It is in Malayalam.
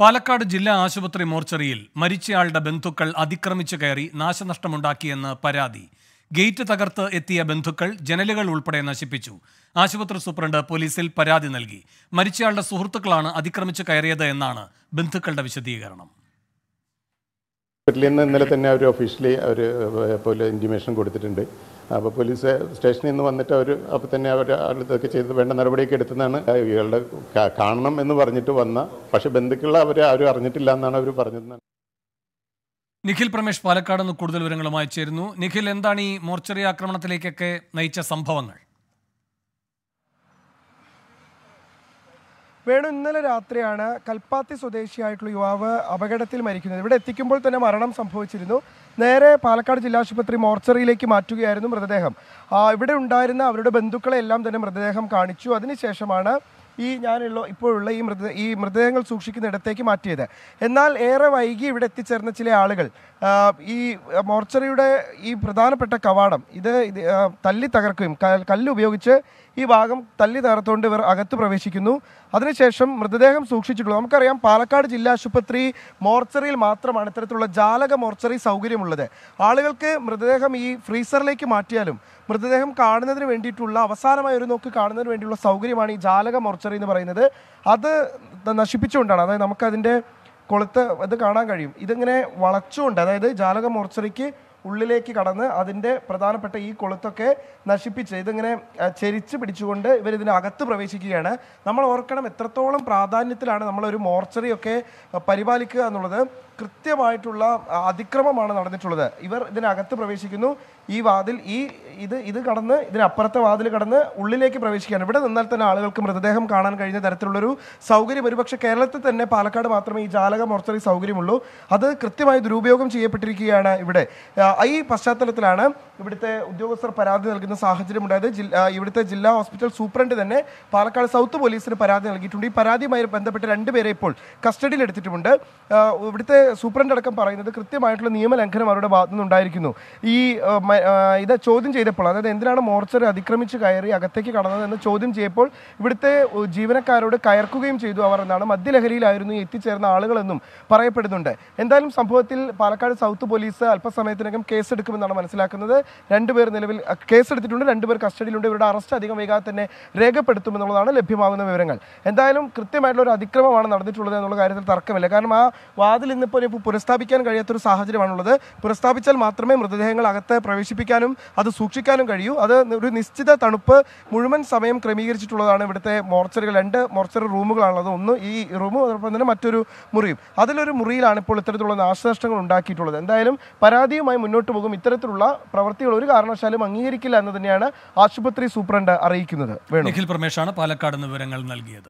പാലക്കാട് ജില്ലാ ആശുപത്രി മോർച്ചറിയിൽ മരിച്ചയാളുടെ ബന്ധുക്കൾ അതിക്രമിച്ചു കയറി നാശനഷ്ടമുണ്ടാക്കിയെന്ന് പരാതി ഗേറ്റ് തകർത്ത് എത്തിയ ബന്ധുക്കൾ ജനലുകൾ ഉൾപ്പെടെ നശിപ്പിച്ചു ആശുപത്രി സൂപ്രണ്ട് പോലീസിൽ പരാതി നൽകി മരിച്ചയാളുടെ സുഹൃത്തുക്കളാണ് അതിക്രമിച്ചു കയറിയത് എന്നാണ് ബന്ധുക്കളുടെ വിശദീകരണം ഹോസ്പിറ്റലിൽ നിന്ന് ഇന്നലെ തന്നെ അവർ ഒഫീഷ്യലി അവർ ഇൻറ്റിമേഷൻ കൊടുത്തിട്ടുണ്ട് അപ്പോൾ പോലീസ് സ്റ്റേഷനിൽ നിന്ന് വന്നിട്ട് അവർ അപ്പോൾ തന്നെ അവർ ഇതൊക്കെ ചെയ്ത് വേണ്ട നടപടിയൊക്കെ എടുത്തതാണ് ഇയാളുടെ കാണണം എന്ന് പറഞ്ഞിട്ട് വന്ന പക്ഷേ ബന്ധുക്കളെ അവർ ആരും അറിഞ്ഞിട്ടില്ല എന്നാണ് അവർ പറഞ്ഞത് നിഖിൽ പ്രമേഷ് പാലക്കാട് നിന്ന് കൂടുതൽ വിവരങ്ങളുമായി ചേരുന്നു നിഖിൽ എന്താണ് ഈ മോർച്ചറി ആക്രമണത്തിലേക്കൊക്കെ നയിച്ച സംഭവങ്ങൾ വേണു ഇന്നലെ രാത്രിയാണ് കൽപ്പാത്തി സ്വദേശിയായിട്ടുള്ള യുവാവ് അപകടത്തിൽ മരിക്കുന്നത് ഇവിടെ എത്തിക്കുമ്പോൾ തന്നെ മരണം സംഭവിച്ചിരുന്നു നേരെ പാലക്കാട് ജില്ലാ ആശുപത്രി മോർച്ചറിയിലേക്ക് മാറ്റുകയായിരുന്നു മൃതദേഹം ഇവിടെ ഉണ്ടായിരുന്ന അവരുടെ ബന്ധുക്കളെ എല്ലാം തന്നെ മൃതദേഹം കാണിച്ചു അതിനുശേഷമാണ് ഈ ഞാനുള്ള ഇപ്പോഴുള്ള ഈ മൃത ഈ മൃതദേഹങ്ങൾ സൂക്ഷിക്കുന്ന ഇടത്തേക്ക് മാറ്റിയത് എന്നാൽ ഏറെ വൈകി ഇവിടെ എത്തിച്ചേർന്ന ചില ആളുകൾ ഈ മോർച്ചറിയുടെ ഈ പ്രധാനപ്പെട്ട കവാടം ഇത് തല്ലി തകർക്കുകയും കല്ല് ഉപയോഗിച്ച് ഈ ഭാഗം തല്ലി തകർത്തുകൊണ്ട് ഇവർ അകത്ത് പ്രവേശിക്കുന്നു അതിനുശേഷം മൃതദേഹം സൂക്ഷിച്ചിട്ടുള്ളൂ നമുക്കറിയാം പാലക്കാട് ജില്ലാ ആശുപത്രി മോർച്ചറിയിൽ മാത്രമാണ് ഇത്തരത്തിലുള്ള ജാലക മോർച്ചറി സൗകര്യമുള്ളത് ആളുകൾക്ക് മൃതദേഹം ഈ ഫ്രീസറിലേക്ക് മാറ്റിയാലും മൃതദേഹം കാണുന്നതിന് വേണ്ടിയിട്ടുള്ള അവസാനമായി ഒരു നോക്ക് കാണുന്നതിന് വേണ്ടിയുള്ള സൗകര്യമാണ് ഈ ജാലക മോർച്ചറി എന്ന് പറയുന്നത് അത് നശിപ്പിച്ചുകൊണ്ടാണ് അതായത് നമുക്കതിൻ്റെ കൊളുത്ത് ഇത് കാണാൻ കഴിയും ഇതിങ്ങനെ വളച്ചുകൊണ്ട് അതായത് ജാലക മോർച്ചറിക്ക് ഉള്ളിലേക്ക് കടന്ന് അതിൻ്റെ പ്രധാനപ്പെട്ട ഈ കൊളുത്തൊക്കെ നശിപ്പിച്ച് ഇതിങ്ങനെ ചെരിച്ച് പിടിച്ചുകൊണ്ട് ഇവർ ഇതിനകത്ത് പ്രവേശിക്കുകയാണ് നമ്മൾ ഓർക്കണം എത്രത്തോളം പ്രാധാന്യത്തിലാണ് നമ്മളൊരു മോർച്ചറിയൊക്കെ പരിപാലിക്കുക എന്നുള്ളത് കൃത്യമായിട്ടുള്ള അതിക്രമമാണ് നടന്നിട്ടുള്ളത് ഇവർ ഇതിനകത്ത് പ്രവേശിക്കുന്നു ഈ വാതിൽ ഈ ഇത് ഇത് കടന്ന് ഇതിനപ്പുറത്തെ വാതിൽ കടന്ന് ഉള്ളിലേക്ക് പ്രവേശിക്കുകയാണ് ഇവിടെ നിന്നാൽ തന്നെ ആളുകൾക്ക് മൃതദേഹം കാണാൻ കഴിഞ്ഞ തരത്തിലുള്ളൊരു സൗകര്യം ഒരുപക്ഷെ കേരളത്തിൽ തന്നെ പാലക്കാട് മാത്രമേ ഈ ജാലക മോർച്ചറി സൗകര്യമുള്ളൂ അത് കൃത്യമായി ദുരുപയോഗം ചെയ്യപ്പെട്ടിരിക്കുകയാണ് ഇവിടെ ഈ പശ്ചാത്തലത്തിലാണ് ഇവിടുത്തെ ഉദ്യോഗസ്ഥർ പരാതി നൽകുന്ന സാഹചര്യം ഉണ്ടായത് ഇവിടുത്തെ ജില്ലാ ഹോസ്പിറ്റൽ സൂപ്രണ്ട് തന്നെ പാലക്കാട് സൗത്ത് പോലീസിന് പരാതി നൽകിയിട്ടുണ്ട് ഈ പരാതിയുമായി ബന്ധപ്പെട്ട് രണ്ടുപേരെ ഇപ്പോൾ കസ്റ്റഡിയിൽ എടുത്തിട്ടുമുണ്ട് ഇവിടുത്തെ സൂപ്രണ്ട് അടക്കം പറയുന്നത് കൃത്യമായിട്ടുള്ള നിയമലംഘനം അവരുടെ ഭാഗത്തുനിന്നുണ്ടായിരിക്കുന്നു ഈ ഇത് ചോദ്യം ചെയ്തപ്പോൾ അതായത് എന്തിനാണ് മോർച്ചറി അതിക്രമിച്ച് കയറി അകത്തേക്ക് കടന്നത് എന്ന് ചോദ്യം ചെയ്യപ്പോൾ ഇവിടുത്തെ ജീവനക്കാരോട് കയർക്കുകയും ചെയ്തു അവർ എന്നാണ് മദ്യലഹരിയിലായിരുന്നു എത്തിച്ചേർന്ന ആളുകളെന്നും പറയപ്പെടുന്നുണ്ട് എന്തായാലും സംഭവത്തിൽ പാലക്കാട് സൗത്ത് പോലീസ് അല്പസമയത്തിനകം കേസെടുക്കുമെന്നാണ് മനസ്സിലാക്കുന്നത് രണ്ടുപേർ നിലവിൽ കേസെടുത്തിട്ടുണ്ട് രണ്ടുപേർ കസ്റ്റഡിയിലുണ്ട് ഇവരുടെ അറസ്റ്റ് അധികം വൈകാതെ തന്നെ രേഖപ്പെടുത്തുമെന്നുള്ളതാണ് ലഭ്യമാകുന്ന വിവരങ്ങൾ എന്തായാലും കൃത്യമായിട്ടുള്ള ഒരു അതിക്രമമാണ് നടന്നിട്ടുള്ളത് എന്നുള്ള കാര്യത്തിൽ തർക്കമില്ല കാരണം ആ വാതിൽ ഇന്നിപ്പോൾ ഇപ്പോൾ പുനഃസ്ഥാപിക്കാൻ കഴിയാത്തൊരു സാഹചര്യമാണുള്ളത് പുനഃസ്ഥാപിച്ചാൽ മാത്രമേ മൃതദേഹങ്ങൾ അകത്ത് പ്രവേശിക്കും സംരക്ഷിപ്പിക്കാനും അത് സൂക്ഷിക്കാനും കഴിയൂ അത് ഒരു നിശ്ചിത തണുപ്പ് മുഴുവൻ സമയം ക്രമീകരിച്ചിട്ടുള്ളതാണ് ഇവിടുത്തെ മോർച്ചറികൾ രണ്ട് മോർച്ചറി റൂമുകളാണുള്ളത് ഒന്ന് ഈ റൂമും അതോടൊപ്പം തന്നെ മറ്റൊരു മുറിയും അതിലൊരു മുറിയിലാണ് ഇപ്പോൾ ഇത്തരത്തിലുള്ള നാശനഷ്ടങ്ങൾ ഉണ്ടാക്കിയിട്ടുള്ളത് എന്തായാലും പരാതിയുമായി മുന്നോട്ട് പോകും ഇത്തരത്തിലുള്ള പ്രവൃത്തികൾ ഒരു കാരണവശാലും അംഗീകരിക്കില്ല എന്ന് തന്നെയാണ് ആശുപത്രി സൂപ്രണ്ട് അറിയിക്കുന്നത് നിഖിൽ പ്രമേഷാണ് പാലക്കാട് വിവരങ്ങൾ നൽകിയത്